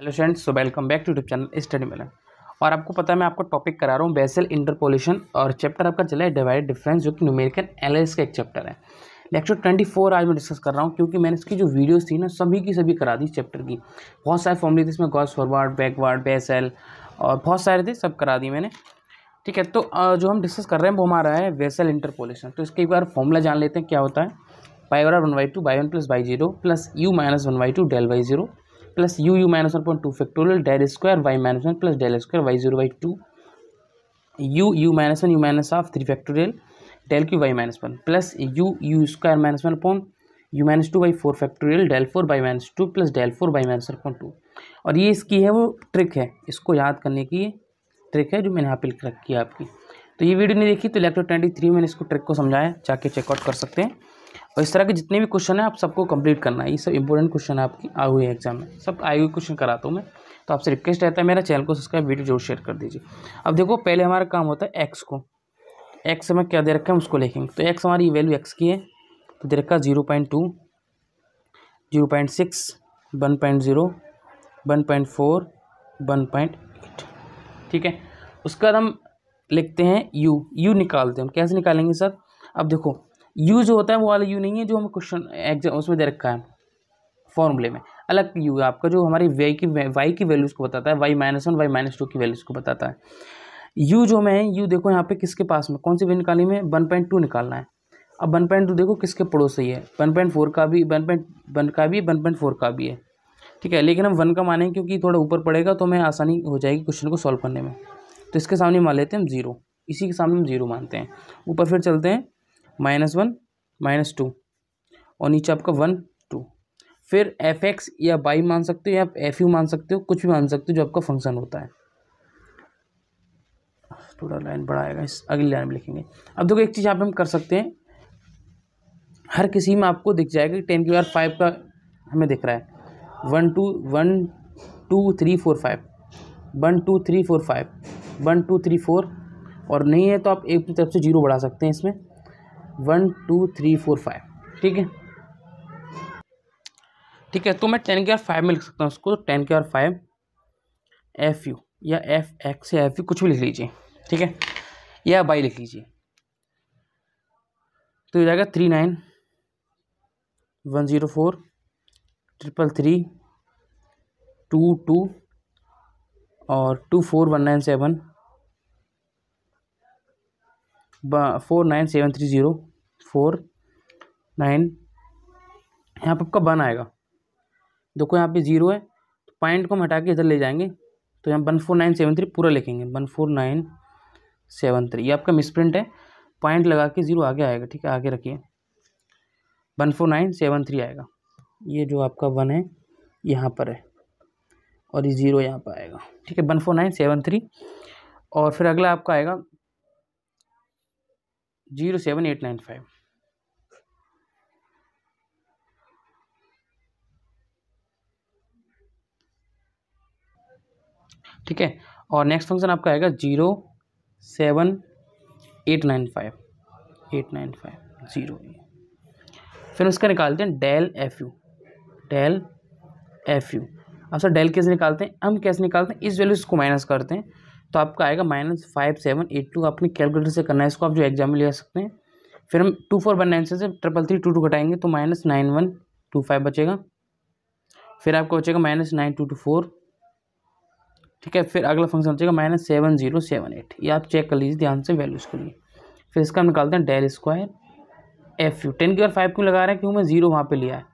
hello friends so welcome back to YouTube channel study Milan और आपको पता है मैं आपको टॉपिक करा रहा हूँ बेसल इंटरपोलेशन और चैप्टर आपका चला है डिवाइड डिफरेंस जो कि न्यूमेरिकल एनालिसिस का एक चैप्टर है लेक्चर ट्वेंटी फोर आज मैं डिस्कस कर रहा हूँ क्योंकि मैंने इसकी जो वीडियोस थी ना सभी की सभी करा दी चैप्टर की बहुत सारे फॉर्म थे इसमें गॉस फॉरवर्ड बैकवर्ड बेसल और बहुत सारे थे सब करा दी मैंने ठीक है तो जो हम डिस्कस कर रहे हैं वो हमारा है वेसल इंटरपोलेशन तो इसके एक बार फॉर्मूला जान लेते हैं क्या होता है by one y two by one plus by zero plus u minus one y two del Y zero plus u you minus one point two factorial del square Y minus one plus del square y zero by two u you minus one u minus half three factorial del cube y minus one plus u u square minus one point u minus two by four factorial del four by minus two plus del four by minus one two और ये इसकी है वो trick है इसको याद करने की ट्रिक है जो मैंने यहाँ पे लिख रखी है आपकी तो ये वीडियो नहीं देखी तो इलेक्ट्रो ट्वेंटी थ्री मैंने इसको ट्रिक को समझाया जाके चेकआउट कर सकते हैं और इस तरह के जितने भी क्वेश्चन हैं आप सबको कंप्लीट करना है ये सब इंपॉर्टेंट क्वेश्चन आपकी आए हुए एग्जाम में सब आए हुए क्वेश्चन कराता हूँ मैं तो आपसे रिक्वेस्ट रहता है मेरा चैनल को सब्सक्राइब वीडियो जरूर शेयर कर दीजिए अब देखो पहले हमारा काम होता है एक्स को एक्स में क्या दे रखा है उसको लिखेंगे तो एक्स हमारी वैल्यू एक्स की है तो दे रखा zero point two zero point six one point zero one point four one point eight ठीक है उसके बाद हम लिखते हैं यू यू निकालते हैं हम कैसे निकालेंगे सर अब देखो यू जो होता है वो वाला यू नहीं है जो हम क्वेश्चन एग्जाम उसमें दे रखा है फॉर्मूले में अलग यू है आपका जो हमारी वाई की वाई की वैल्यूज़ को बताता है y minus one y minus two की वैल्यूज़ को बताता है यू जो में यू देखो यहाँ पे किसके पास में कौन सी वैल्यू निकाली में वन पॉइंट टू निकालना है अब वन पॉइंट टू देखो किसके पड़ोस ही है वन पॉइंट फोर का भी वन पॉइंट वन का भी वन पॉइंट फोर का भी है ठीक है लेकिन हम वन का मानेंगे क्योंकि थोड़ा ऊपर पड़ेगा तो हमें आसानी हो जाएगी क्वेश्चन को सॉल्व करने में तो इसके सामने मान लेते हैं हम जीरो इसी के सामने हम जीरो मानते हैं ऊपर फिर चलते हैं माइनस वन माइनस टू और नीचे आपका वन टू फिर एफ एक्स या बाई मान सकते हो या आप एफ यू मान सकते हो कुछ भी मान सकते हो जो आपका फंक्शन होता है थोड़ा लाइन बढ़ाएगा इस अगली लाइन में लिखेंगे अब देखो एक चीज़ आप हम कर सकते हैं हर किसी में आपको दिख जाएगा कि टेन की बार फाइव का हमें दिख रहा है one two one two three four five one two three four five one two three four और नहीं है तो आप एक तरफ से जीरो बढ़ा सकते हैं इसमें one two three four five ठीक है ठीक है तो मैं टेन के और फाइव में लिख सकता हूँ उसको तो टेन के और फाइव एफ यू या एफ एक्स या एफ यू कुछ भी लिख लीजिए ठीक है या बाई लिख लीजिए तो हो जाएगा three nine one zero four triple three two two और two four one nine seven four nine seven three zero four nine यहाँ पर आपका वन आएगा देखो यहाँ पे ज़ीरो है तो पॉइंट को हम हटा के इधर ले जाएंगे तो यहाँ one four nine seven three पूरा लिखेंगे one four nine seven three ये आपका मिसप्रिंट है पॉइंट लगा के ज़ीरो आगे आएगा ठीक है आगे रखिए one four nine seven three आएगा ये जो आपका वन है यहाँ पर है और ये ज़ीरो यहाँ पर आएगा ठीक है one four nine seven three और फिर अगला आपका आएगा zero seven eight nine five ठीक है और नेक्स्ट फंक्शन आपका आएगा zero seven eight nine five eight nine five zero फिर उसका निकालते हैं del F U del F U अब सर डेल कैसे निकालते हैं हम कैसे निकालते हैं इस वैल्यू इसको माइनस करते हैं तो आपका आएगा minus five seven eight two आपने कैलकुलेटर से करना है इसको आप जो एग्जाम में ले सकते हैं फिर हम टू फोर वन नाइन से ट्रिपल थ्री टू टू घटाएंगे तो minus nine one two five बचेगा फिर आपका बचेगा minus nine two two four ठीक है फिर अगला फंक्शन बचेगा minus seven zero seven eight ये आप चेक कर लीजिए ध्यान से वैल्यूज़ के लिए फिर इसका हम निकालते हैं del square F U ten की और फाइव क्यों लगा रहे हैं क्यों मैं जीरो वहाँ पर लिया है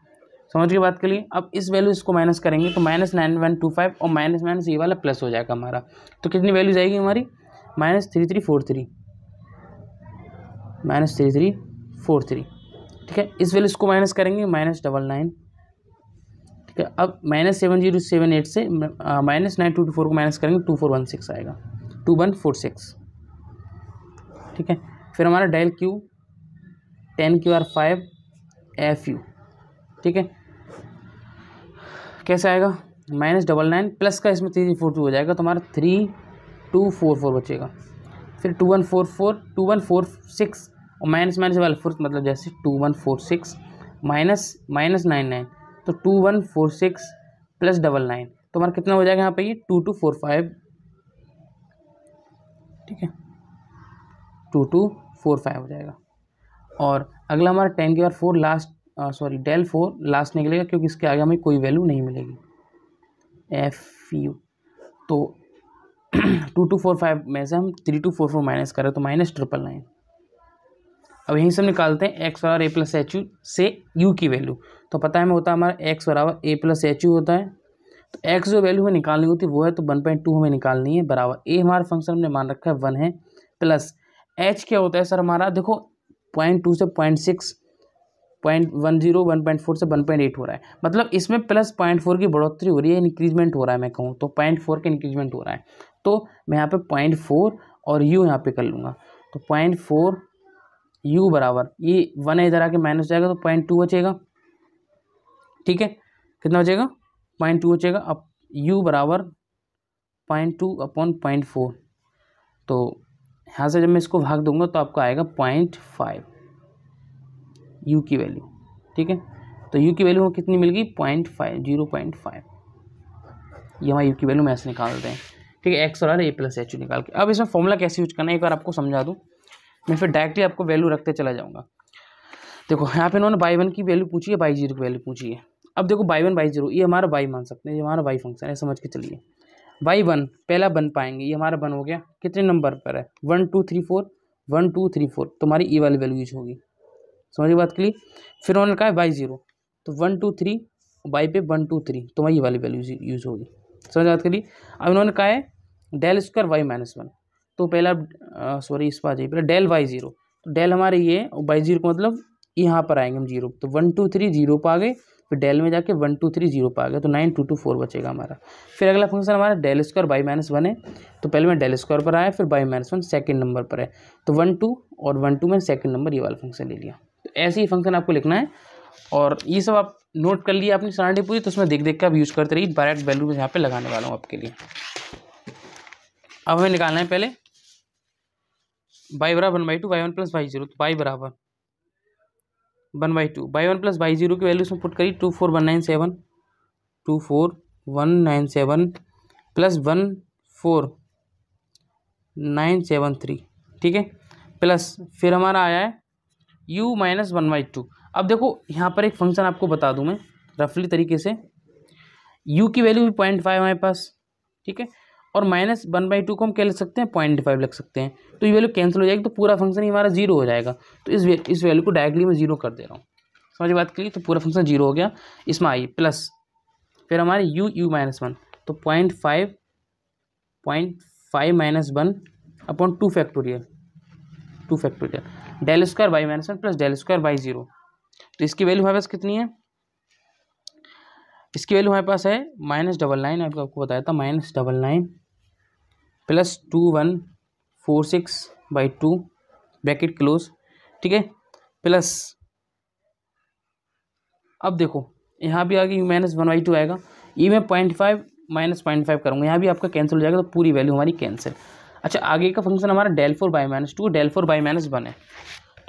समझ के बात के लिए अब इस वैल्यू इसको माइनस करेंगे तो minus nine one two five और माइनस माइनस ये वाला प्लस हो जाएगा हमारा तो कितनी वैल्यू जाएगी हमारी minus three three four three minus three three four three ठीक है इस वैल्यू इसको माइनस करेंगे माइनस डबल नाइन ठीक है अब minus seven zero seven eight से minus nine two two four को माइनस करेंगे टू फोर वन सिक्स आएगा टू वन फोर सिक्स ठीक है फिर हमारा del Q ten Q R five F U ठीक है कैसे आएगा माइनस डबल नाइन प्लस का इसमें थ्री फोर टू हो जाएगा तो हमारा थ्री टू फोर फोर बचेगा फिर two one four four two one four six और माइनस माइनस वाला फोर्थ मतलब जैसे two one four six minus minus nine nine तो two one four six plus double nine तो हमारा कितना हो जाएगा यहाँ पे ये टू टू फोर फाइव ठीक है टू टू फोर फाइव हो जाएगा और अगला हमारा टेन के power four last sorry del four last निकलेगा क्योंकि इसके आगे हमें कोई वैल्यू नहीं मिलेगी एफ यू तो टू टू फोर फाइव में से हम three two four four minus करें तो माइनस ट्रिपल नाइन अब यहीं से हम निकालते हैं एक्स बराबर ए प्लस एच यू से यू की वैल्यू तो पता है हमें होता है हमारा एक्स बराबर ए प्लस एच यू होता है तो एक्स जो वैल्यू हमें निकालनी होती है वो है तो वन पॉइंट टू हमें निकालनी है बराबर ए हमारा फंक्शन हमने मान रखा है वन है प्लस एच क्या होता है सर हमारा देखो पॉइंट टू से point six point one zero one point four से वन पॉइंट एट हो रहा है मतलब इसमें प्लस पॉइंट फोर की बढ़ोतरी हो रही है इंक्रीजमेंट हो रहा है मैं कहूँ तो पॉइंट फोर का इंक्रीजमेंट हो रहा है तो मैं यहाँ पे पॉइंट फोर और यू यहाँ पे कर लूँगा तो पॉइंट फोर यू बराबर ये वन इधर आके माइनस जाएगा तो पॉइंट टू बचेगा ठीक है कितना बचेगा पॉइंट टू बचेगा अब यू बराबर point two upon point four तो यहाँ से जब मैं इसको भाग दूंगा तो आपका आएगा पॉइंट फाइव यू की वैल्यू ठीक है तो यू की वैल्यू हमें कितनी मिल गई point five zero point five ये हमारे यू की वैल्यू मैं ऐसे देते हैं ठीक है एक्स और ए प्लस एच निकाल के अब इसमें फॉर्मूला कैसे यूज करना है एक बार आपको समझा दूँ मैं फिर डायरेक्टली आपको वैल्यू रखते चला जाऊँगा देखो यहाँ पे इन्होंने बाई वन की वैल्यू पूछी है बाई जीरो की वैल्यू पूछी है अब देखो बाई वन बाई जीरो ये हमारा बाई मान सकते हैं ये हमारा बाई फंक्शन है समझ के चलिए बाई वन पहला बन पाएंगे ये हमारा बन हो गया कितने नंबर पर है one two three four one two three four तुम्हारी ई e वाली वैल्यू यूज होगी समझिए बात क्लियर फिर उन्होंने कहा है बाई जीरो तो वन टू थ्री बाई पे वन टू थ्री तो वही वाली वैल्यू यूज़ होगी समझ बात करिए अब इन्होंने कहा है del square Y minus one तो पहला सॉरी इस पर आ जाइए पहले डेल वाई जीरो तो डेल हमारे ये बाई जीरो का मतलब यहाँ पर आएंगे हम जीरो तो वन टू थ्री जीरो पर आ गए फिर डेल में जाके वन टू थ्री जीरो पर आ गए तो नाइन टू टू फोर बचेगा हमारा फिर अगला फंक्शन हमारा del square Y minus one है तो पहले मैं डेल स्क्वायर पर आया फिर Y minus one second number पर है तो वन टू और वन टू में सेकेंड नंबर ये वाला फंक्शन ले लिया तो ऐसे ही फंक्शन आपको लिखना है और ये सब आप नोट कर लिए आपने सरांडी पूरी तो उसमें देख देख के आप यूज़ करते रहिए डायरेक्ट वैल्यू में यहाँ पे लगाने वाला हूँ आपके लिए अब हमें निकालना है पहले बाई बराबर one by two by one plus by zero तो बाई बराबर one by two by one plus by zero की वैल्यू इसमें पुट करिए two four one nine seven two four one nine seven plus one four nine seven three ठीक है plus फिर हमारा आया है U minus one by two अब देखो यहाँ पर एक फंक्शन आपको बता दूँ मैं रफली तरीके से यू की वैल्यू भी पॉइंट फाइव हमारे पास ठीक है और माइनस वन बाई टू को हम क्या लिख सकते हैं पॉइंट फाइव लिख सकते हैं तो ये वैल्यू कैंसिल हो जाएगी तो पूरा फंक्शन ही हमारा जीरो हो जाएगा तो इस वे, इस वैल्यू को डायरेक्टली मैं जीरो कर दे रहा हूँ समझ बात करिए तो पूरा फंक्शन जीरो हो गया इसमें आई प्लस फिर हमारे यू यू माइनस वन तो point five point five minus one upon two factorial two factorial del square Y minus one plus del square Y zero तो इसकी वैल्यू हमारे पास कितनी है इसकी वैल्यू हमारे पास है माइनस डबल नाइन आपको आपको बताया था minus double nine plus two one four six by two bracket close ठीक है प्लस अब देखो यहाँ भी आगे माइनस वन बाई टू आएगा ई में point five minus point five करूँगा यहाँ भी आपका कैंसिल हो जाएगा तो पूरी वैल्यू हमारी कैंसिल अच्छा आगे का फंक्शन हमारा del four by minus two del four by minus one है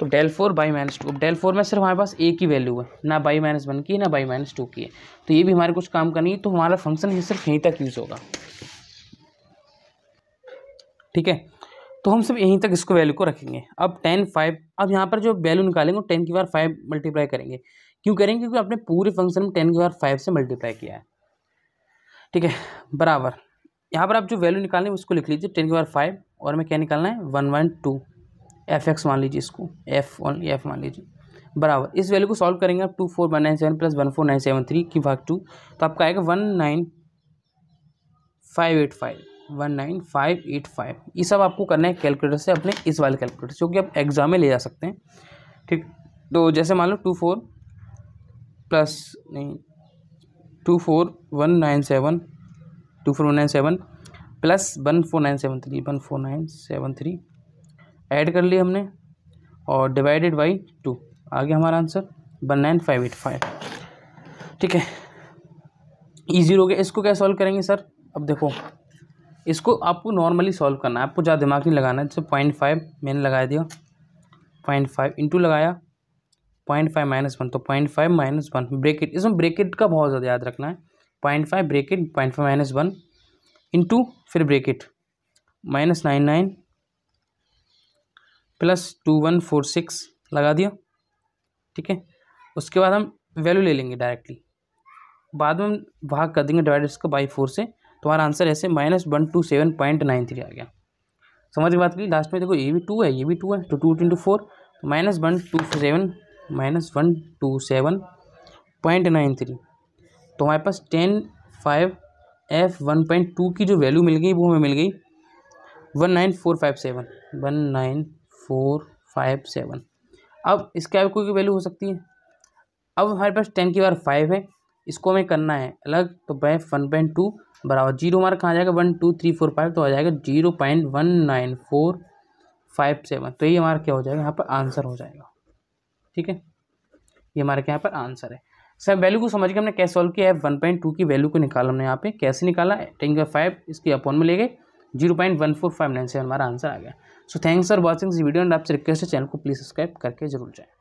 तो del four by minus two del four में सिर्फ हमारे पास एक ही वैल्यू है ना बाई माइनस वन की ना बाई माइनस टू की है तो ये भी हमारे कुछ काम करनी है तो हमारा फंक्शन ही सिर्फ यहीं तक यूज़ होगा ठीक है तो हम सब यहीं तक इसको वैल्यू को रखेंगे अब टेन फाइव अब यहाँ पर जो वैल्यू निकालेंगे वो टेन की बार फाइव मल्टीप्लाई करेंगे क्यों करेंगे क्योंकि आपने पूरे फंक्शन में टेन की बार फाइव से मल्टीप्लाई किया है ठीक है बराबर यहाँ पर आप जो वैल्यू निकालनी है उसको लिख लीजिए टेन के बार फाइव और हमें क्या निकालना है one one two F X मान लीजिए इसको एफ वन एफ मान लीजिए बराबर इस वैल्यू को सॉल्व करेंगे आप two four one nine seven plus one four nine seven three की भाग टू तो आपका आएगा one nine five eight five one nine five eight five ये सब आपको करना है कैलकुलेटर से अपने इस वाले कैलकुलेटर से क्योंकि आप एग्जाम में ले जा सकते हैं ठीक तो जैसे मान लो टू फोर प्लस नहीं two four one nine seven two four nine seven plus one four nine seven three one four nine seven three add कर लिया हमने और डिवाइडेड बाई टू आ गया हमारा answer one nine five eight five ठीक है ईजी हो गया इसको क्या सॉल्व करेंगे सर अब देखो इसको आपको नॉर्मली सॉल्व करना है आपको ज़्यादा दिमाग नहीं लगाना है जैसे पॉइंट फाइव मैंने लगा दिया पॉइंट फाइव इंटू लगाया पॉइंट फाइव माइनस वन तो point five minus one bracket इसमें ब्रेकेट का बहुत ज़्यादा याद रखना है point five bracket point five minus one into फिर bracket minus nine nine plus two one four six लगा दिया ठीक है उसके बाद हम वैल्यू ले लेंगे डायरेक्टली बाद में हम भाग कर देंगे डिवाइड इसको बाई फोर से तो हमारा आंसर ऐसे minus one two seven point nine three आ गया समझ की बात की लास्ट में देखो ये भी टू है ये भी टू है तो टू इंटू फोर तो minus one two seven minus one two seven point nine three तो हमारे पास ten five F one point two की जो वैल्यू मिल गई वो हमें मिल गई one nine four five seven one nine four five seven अब इसके आगे कोई वैल्यू हो सकती है अब हमारे पास टेन की बार फाइव है इसको हमें करना है अलग तो बाय वन पॉइंट टू बराबर जीरो हमारा कहाँ जाएगा one two three four five तो आ जाएगा zero point one nine four five seven तो ये हमारा क्या हो जाएगा यहाँ पर आंसर हो जाएगा ठीक है ये हमारे यहाँ पर आंसर है सर वैल्यू को समझ के हमने कैसे सॉल्व किया है वन पॉइंट टू की वैल्यू को निकाला हमने यहाँ पे कैसे निकाला टेन का फाइव इसके अपॉन में ले गए zero point one four five nine seven हमारा आंसर आ गया so thanks for watching this video and आपसे रिक्वेस्ट है चैनल को प्लीज सब्सक्राइब करके जरूर जाए